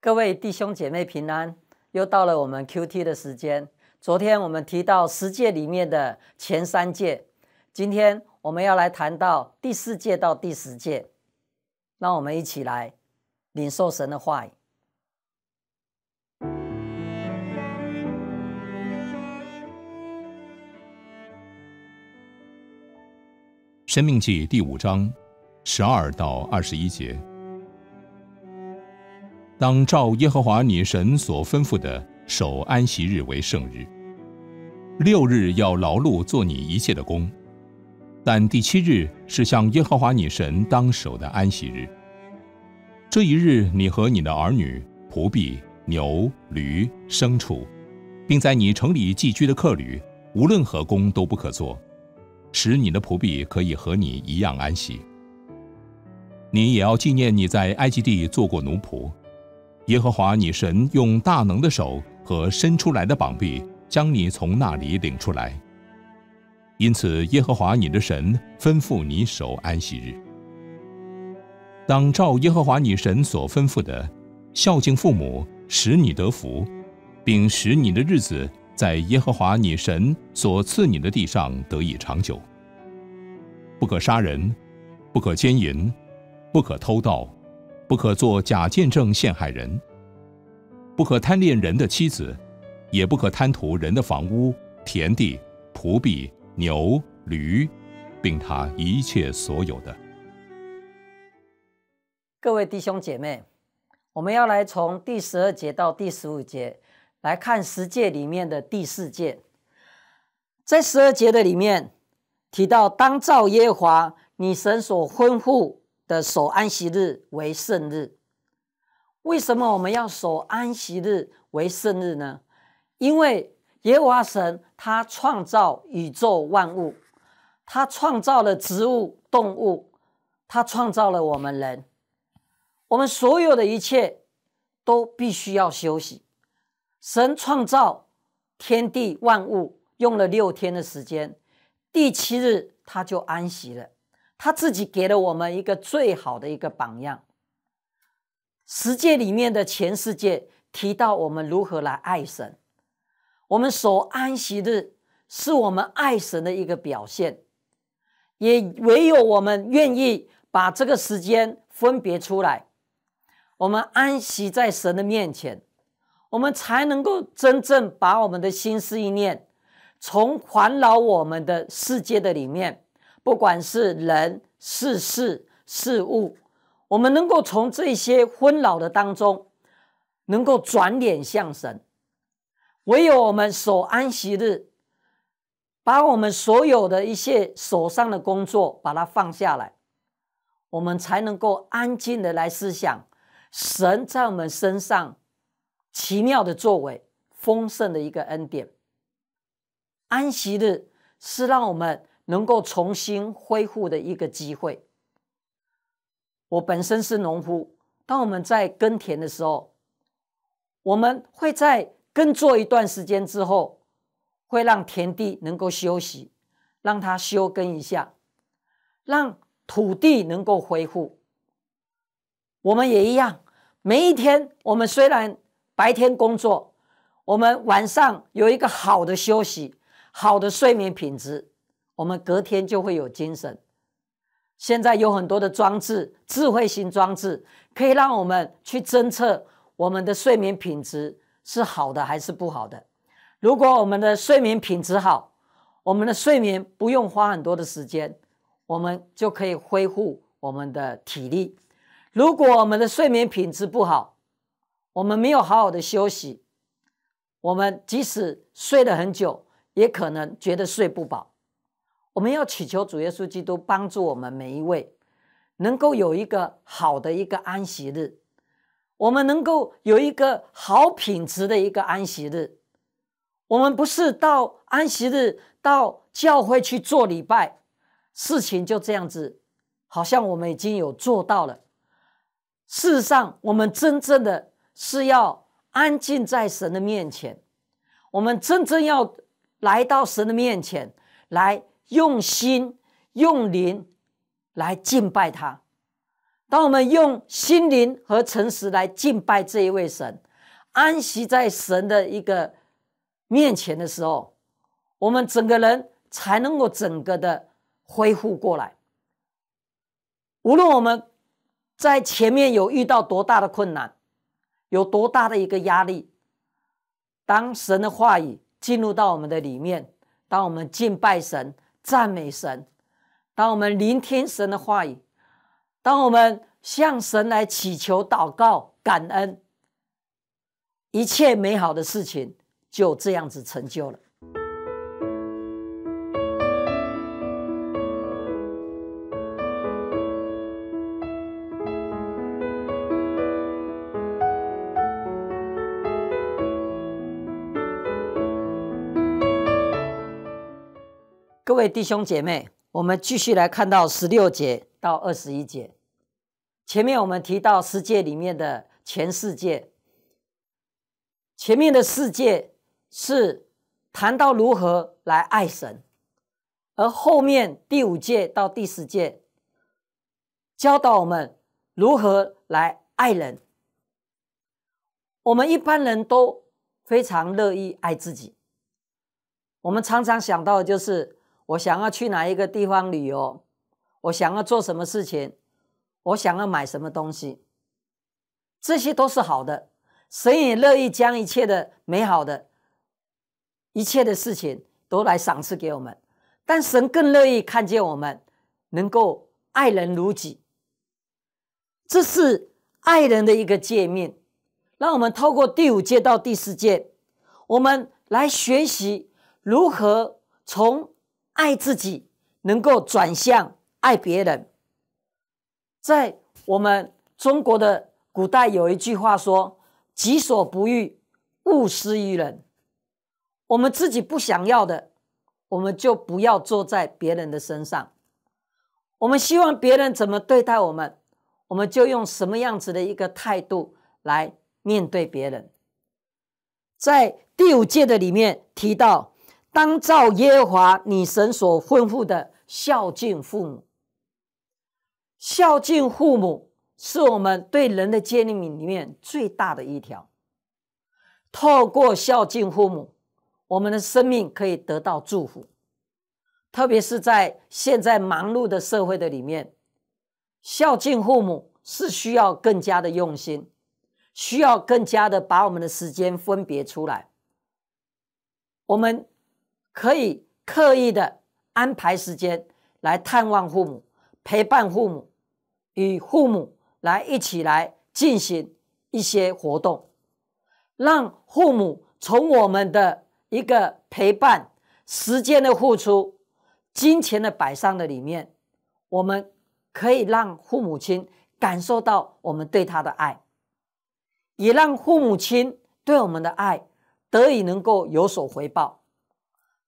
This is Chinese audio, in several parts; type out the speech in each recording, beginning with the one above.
各位弟兄姐妹平安，又到了我们 QT 的时间。昨天我们提到十界里面的前三界，今天我们要来谈到第四界到第十界。让我们一起来领受神的话语。申命记第五章十二到二十一节：当照耶和华你神所吩咐的，守安息日为圣日。六日要劳碌做你一切的工，但第七日是向耶和华你神当守的安息日。这一日，你和你的儿女、仆婢、牛、驴、牲畜，并在你城里寄居的客旅，无论何工都不可做。使你的仆婢可以和你一样安息。你也要纪念你在埃及地做过奴仆。耶和华你神用大能的手和伸出来的膀臂将你从那里领出来。因此，耶和华你的神吩咐你守安息日。当照耶和华你神所吩咐的，孝敬父母，使你得福，并使你的日子。在耶和华你神所赐你的地上得以长久。不可杀人，不可奸淫，不可偷盗，不可做假见证陷害人，不可贪恋人的妻子，也不可贪图人的房屋、田地、仆婢、牛、驴，并他一切所有的。各位弟兄姐妹，我们要来从第十二节到第十五节。来看十诫里面的第四诫，在十二节的里面提到，当照耶华你神所吩咐的守安息日为圣日。为什么我们要守安息日为圣日呢？因为耶和华神他创造宇宙万物，他创造了植物、动物，他创造了我们人，我们所有的一切都必须要休息。神创造天地万物用了六天的时间，第七日他就安息了。他自己给了我们一个最好的一个榜样。十诫里面的全世界提到我们如何来爱神，我们守安息日是我们爱神的一个表现。也唯有我们愿意把这个时间分别出来，我们安息在神的面前。我们才能够真正把我们的心思意念从环绕我们的世界的里面，不管是人、事、事、事物，我们能够从这些纷扰的当中，能够转脸向神。唯有我们守安息日，把我们所有的一些手上的工作把它放下来，我们才能够安静的来思想神在我们身上。奇妙的作为，丰盛的一个恩典。安息日是让我们能够重新恢复的一个机会。我本身是农夫，当我们在耕田的时候，我们会在耕作一段时间之后，会让田地能够休息，让它休耕一下，让土地能够恢复。我们也一样，每一天，我们虽然。白天工作，我们晚上有一个好的休息、好的睡眠品质，我们隔天就会有精神。现在有很多的装置，智慧型装置可以让我们去侦测我们的睡眠品质是好的还是不好的。如果我们的睡眠品质好，我们的睡眠不用花很多的时间，我们就可以恢复我们的体力。如果我们的睡眠品质不好，我们没有好好的休息，我们即使睡了很久，也可能觉得睡不饱。我们要祈求主耶稣基督帮助我们每一位，能够有一个好的一个安息日，我们能够有一个好品质的一个安息日。我们不是到安息日到教会去做礼拜，事情就这样子，好像我们已经有做到了。事实上，我们真正的。是要安静在神的面前，我们真正要来到神的面前，来用心、用灵来敬拜他。当我们用心灵和诚实来敬拜这一位神，安息在神的一个面前的时候，我们整个人才能够整个的恢复过来。无论我们在前面有遇到多大的困难。有多大的一个压力？当神的话语进入到我们的里面，当我们敬拜神、赞美神，当我们聆听神的话语，当我们向神来祈求、祷告、感恩，一切美好的事情就这样子成就了。各位弟兄姐妹，我们继续来看到十六节到二十一节。前面我们提到世界里面的前世界，前面的世界是谈到如何来爱神，而后面第五届到第十届教导我们如何来爱人。我们一般人都非常乐意爱自己，我们常常想到就是。我想要去哪一个地方旅游？我想要做什么事情？我想要买什么东西？这些都是好的，神也乐意将一切的美好的一切的事情都来赏赐给我们。但神更乐意看见我们能够爱人如己，这是爱人的一个界面。让我们透过第五届到第四届，我们来学习如何从。爱自己，能够转向爱别人。在我们中国的古代，有一句话说：“己所不欲，勿施于人。”我们自己不想要的，我们就不要做在别人的身上。我们希望别人怎么对待我们，我们就用什么样子的一个态度来面对别人。在第五届的里面提到。当照耶和华你神所吩咐的孝敬父母。孝敬父母是我们对人的诫命里面最大的一条。透过孝敬父母，我们的生命可以得到祝福。特别是在现在忙碌的社会的里面，孝敬父母是需要更加的用心，需要更加的把我们的时间分别出来。我们。可以刻意的安排时间来探望父母，陪伴父母，与父母来一起来进行一些活动，让父母从我们的一个陪伴时间的付出、金钱的摆上的里面，我们可以让父母亲感受到我们对他的爱，也让父母亲对我们的爱得以能够有所回报。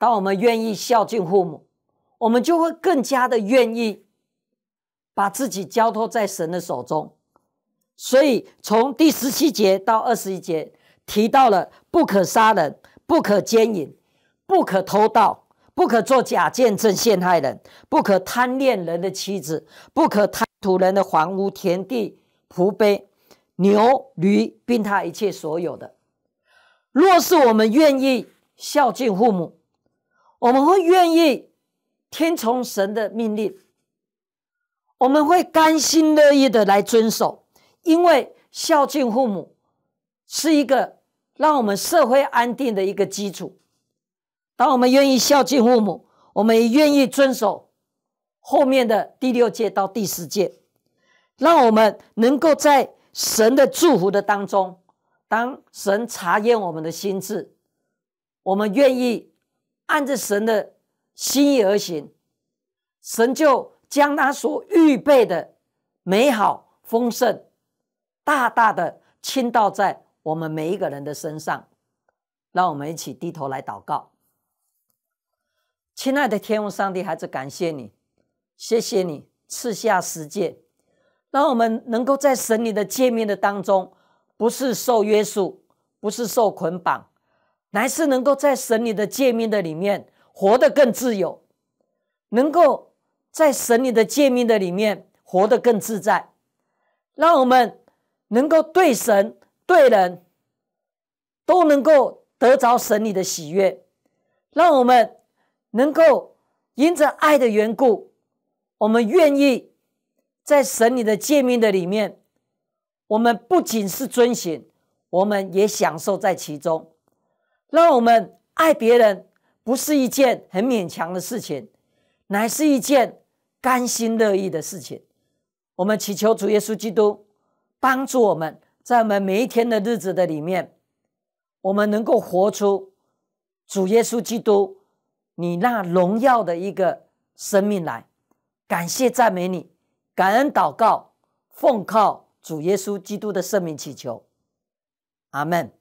当我们愿意孝敬父母，我们就会更加的愿意把自己交托在神的手中。所以从第十七节到二十一节提到了不可杀人、不可奸淫、不可偷盗、不可做假见证陷害人、不可贪恋人的妻子、不可贪图人的房屋田地、仆婢、牛、驴，并他一切所有的。若是我们愿意孝敬父母，我们会愿意听从神的命令，我们会甘心乐意的来遵守，因为孝敬父母是一个让我们社会安定的一个基础。当我们愿意孝敬父母，我们也愿意遵守后面的第六届到第十届，让我们能够在神的祝福的当中，当神查验我们的心智，我们愿意。按着神的心意而行，神就将他所预备的美好丰盛，大大的倾倒在我们每一个人的身上。让我们一起低头来祷告，亲爱的天父上帝，孩子，感谢你，谢谢你赐下十诫，让我们能够在神你的诫命的当中，不是受约束，不是受捆绑。乃是能够在神里的诫面的里面活得更自由，能够在神里的诫面的里面活得更自在，让我们能够对神对人都能够得着神里的喜悦，让我们能够因着爱的缘故，我们愿意在神里的诫面的里面，我们不仅是遵循，我们也享受在其中。让我们爱别人不是一件很勉强的事情，乃是一件甘心乐意的事情。我们祈求主耶稣基督帮助我们在我们每一天的日子的里面，我们能够活出主耶稣基督你那荣耀的一个生命来。感谢赞美你，感恩祷告，奉靠主耶稣基督的生命祈求，阿门。